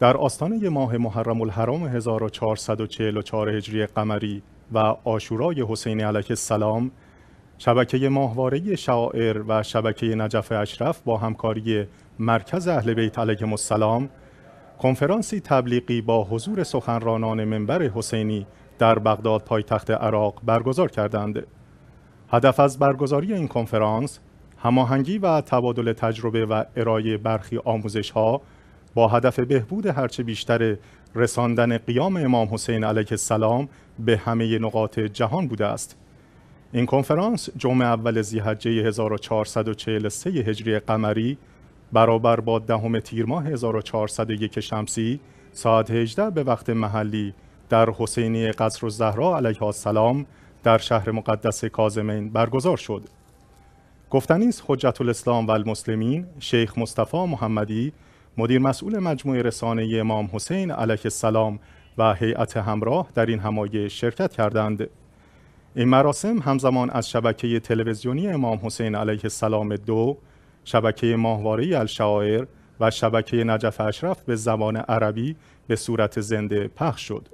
در آستانه ماه محرم الحرام 1444 هجری قمری و آشورای حسین علیه السلام شبکه ماهواره شاعر و شبکه نجف اشرف با همکاری مرکز اهل بیت علیه السلام کنفرانسی تبلیغی با حضور سخنرانان منبر حسینی در بغداد پایتخت عراق برگزار کردند. هدف از برگزاری این کنفرانس هماهنگی و تبادل تجربه و ارائه برخی آموزش ها با هدف بهبود هرچه بیشتر رساندن قیام امام حسین علیه السلام به همه نقاط جهان بوده است. این کنفرانس جمعه اول زیحجه 1443 هجری قمری برابر با دهم تیر ماه 1401 شمسی ساعت 18 به وقت محلی در حسینی قصر زهرا علیه السلام در شهر مقدس کازمین برگزار شد. گفتنیز حجت الاسلام و المسلمین شیخ مصطفی محمدی مدیر مسئول مجموعه رسانه امام حسین علیه السلام و هیئت همراه در این همایش شرکت کردند. این مراسم همزمان از شبکه تلویزیونی امام حسین علیه السلام دو، شبکه ماهواره الشاعر و شبکه نجف اشرف به زبان عربی به صورت زنده پخش شد.